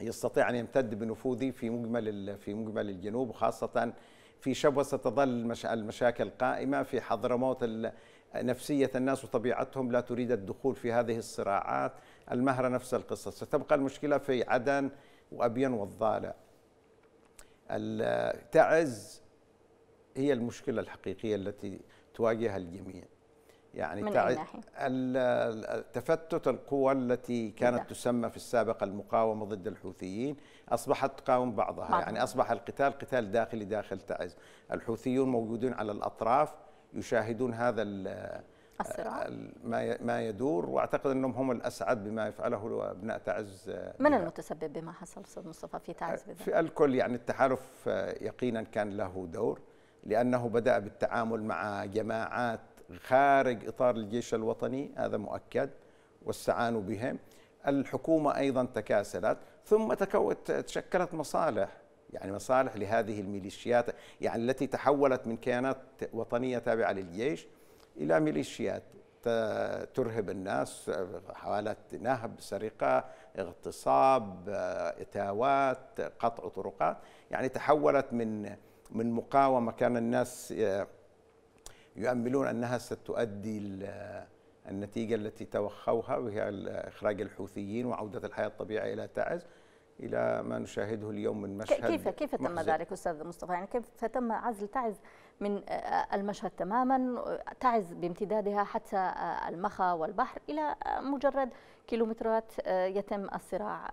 يستطيع ان يمتد بنفوذه في مجمل في مجمل الجنوب وخاصه في شبوه ستظل المشاكل قائمه في حضرموت نفسيه الناس وطبيعتهم لا تريد الدخول في هذه الصراعات المهره نفس القصه ستبقى المشكله في عدن وابين والضالع تعز هي المشكله الحقيقيه التي تواجه الجميع يعني من تعز أي تفتت القوى التي كانت ده. نعم. تسمى في السابق المقاومه ضد الحوثيين اصبحت تقاوم بعضها بعض. يعني اصبح القتال قتال داخلي داخل تعز الحوثيون موجودون على الاطراف يشاهدون هذا الصراع ما ما يدور واعتقد انهم هم الاسعد بما يفعله ابناء تعز آه، من بها. المتسبب بما حصل استاذ مصطفى في تعز آه، بذلك؟ في الكل يعني التحالف آه، يقينا كان له دور لانه بدا بالتعامل مع جماعات خارج اطار الجيش الوطني هذا مؤكد واستعانوا بهم الحكومه ايضا تكاسلت ثم تكوت تشكلت مصالح يعني مصالح لهذه الميليشيات يعني التي تحولت من كيانات وطنيه تابعه للجيش إلى ميليشيات ترهب الناس حوالات نهب سرقة اغتصاب إتاوات قطع طرقات يعني تحولت من من مقاومة كان الناس آه، يؤملون أنها ستؤدي آه، النتيجة التي توخوها وهي إخراج الحوثيين وعودة الحياة الطبيعية إلى تعز إلى ما نشاهده اليوم من مشهد كيف كيف تم ذلك أستاذ مصطفى يعني كيف تم عزل تعز من آه، آه، المشهد تماما تعز بامتدادها حتى آه، المخا والبحر إلى مجرد كيلومترات يتم الصراع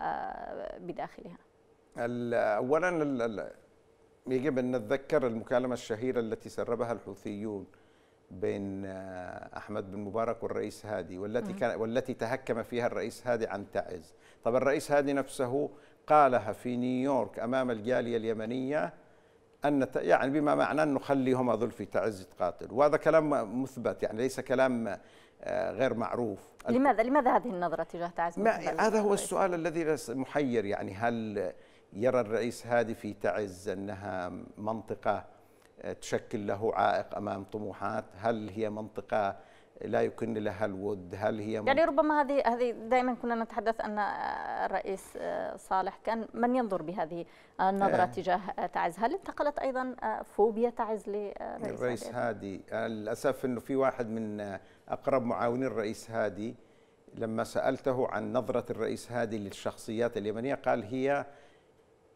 بداخلها أولا يجب أن نتذكر المكالمة الشهيرة التي سربها الحوثيون بين احمد بن مبارك والرئيس هادي والتي كان والتي تهكم فيها الرئيس هادي عن تعز، طب الرئيس هادي نفسه قالها في نيويورك امام الجاليه اليمنيه أن يعني بما معنى أنه خليهم هذول في تعز تقاتل وهذا كلام مثبت يعني ليس كلام آه، غير معروف لماذا لماذا هذه النظرة تجاه تعز هذا هو طيب. السؤال الذي محير يعني هل يرى الرئيس هادي في تعز أنها منطقة آه، تشكل له عائق أمام طموحات هل هي منطقة لا يكن لها الود هل هي يعني ربما هذه هذه دائما كنا نتحدث ان الرئيس آه، صالح كان من ينظر بهذه النظره آه. تجاه تعز هل انتقلت ايضا آه، فوبيا تعز للرئيس آه، الرئيس هادي للاسف انه في واحد من اقرب معاونين الرئيس هادي لما سالته عن نظره الرئيس هادي للشخصيات اليمنيه قال هي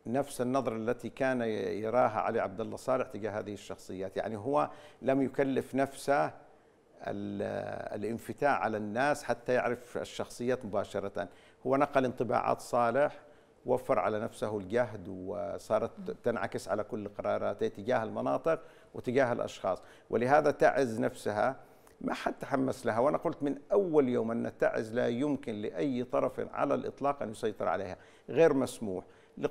نفس النظرة التي كان يراها علي عبد الله صالح تجاه هذه الشخصيات يعني هو لم يكلف نفسه الانفتاح على الناس حتى يعرف الشخصيات مباشرة هو نقل انطباعات صالح وفر على نفسه الجهد وصارت تنعكس على كل قراراته تجاه المناطق وتجاه الأشخاص ولهذا تعز نفسها ما حد تحمس لها وأنا قلت من أول يوم أن التعز لا يمكن لأي طرف على الإطلاق أن يسيطر عليها غير مسموح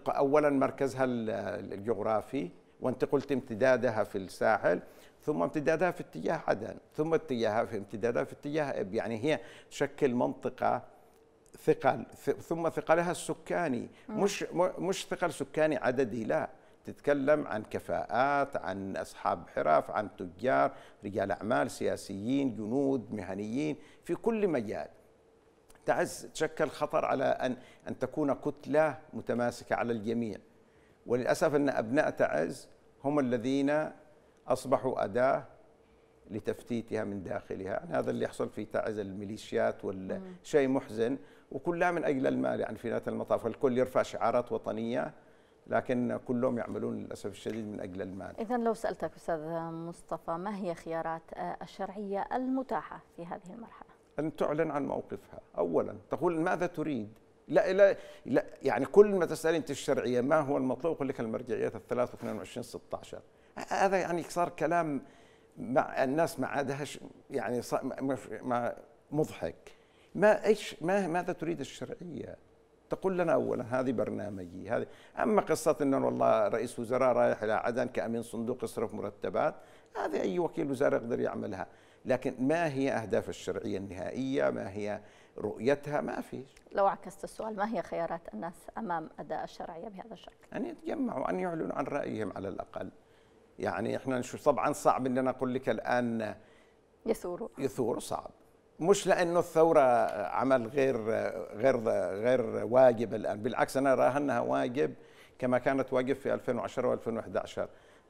أولا مركزها الجغرافي وانت قلت امتدادها في الساحل ثم امتدادها في اتجاه عدن ثم اتجاهها في امتدادها في اتجاه اب يعني هي تشكل منطقه ثقل ثم ثقلها السكاني مش مش ثقل سكاني عددي لا تتكلم عن كفاءات عن أصحاب حرف عن تجار رجال أعمال سياسيين جنود مهنيين في كل مجال تعز تشكل خطر على أن, أن تكون كتلة متماسكة على الجميع وللأسف أن أبناء تعز هم الذين أصبحوا أداة لتفتيتها من داخلها يعني هذا اللي يحصل في تعز الميليشيات والشيء محزن وكلها من أجل المال يعني في نهاية المطاف الكل يرفع شعارات وطنية لكن كلهم يعملون للأسف الشديد من أجل المال إذا لو سألتك أستاذ مصطفى ما هي خيارات الشرعية المتاحة في هذه المرحلة؟ أن تعلن عن موقفها أولا تقول ماذا تريد لا, لا, يعني كل ما تسألين أنت الشرعية ما هو المطلوب يقول لك المرجعيات الثلاث 22 16 هذا يعني صار كلام مع الناس ما عادهاش يعني ما مضحك ما ايش ما ماذا تريد الشرعيه؟ تقول لنا اولا هذه برنامجي هذه اما قصه انه والله رئيس وزراء رايح الى عدن كامين صندوق يصرف مرتبات هذه اي وكيل وزاره يقدر يعملها لكن ما هي اهداف الشرعيه النهائيه؟ ما هي رؤيتها ما في لو عكست السؤال ما هي خيارات الناس امام اداء الشرعيه بهذا الشكل؟ ان يتجمعوا ان يعلنوا عن رايهم على الاقل يعني احنا نشوف طبعا صعب ان انا اقول لك الان يثور يثور صعب مش لانه الثوره عمل غير غير غير واجب الان بالعكس انا اراها انها واجب كما كانت واجب في 2010 و2011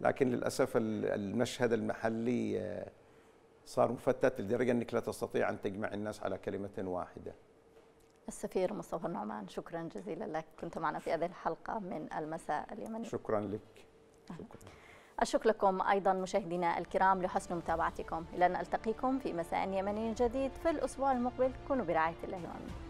لكن للاسف المشهد المحلي آه، صار مفتت لدرجه انك لا تستطيع ان تجمع الناس على كلمه واحده. السفير مصطفى النعمان شكرا جزيلا لك كنت معنا في هذه الحلقه من المساء اليمني. شكرا لك. شكرا. الشكر لكم أيضا مشاهدينا الكرام لحسن متابعتكم إلى أن ألتقيكم في مساء يمني جديد في الأسبوع المقبل كونوا برعاية الله وأمنه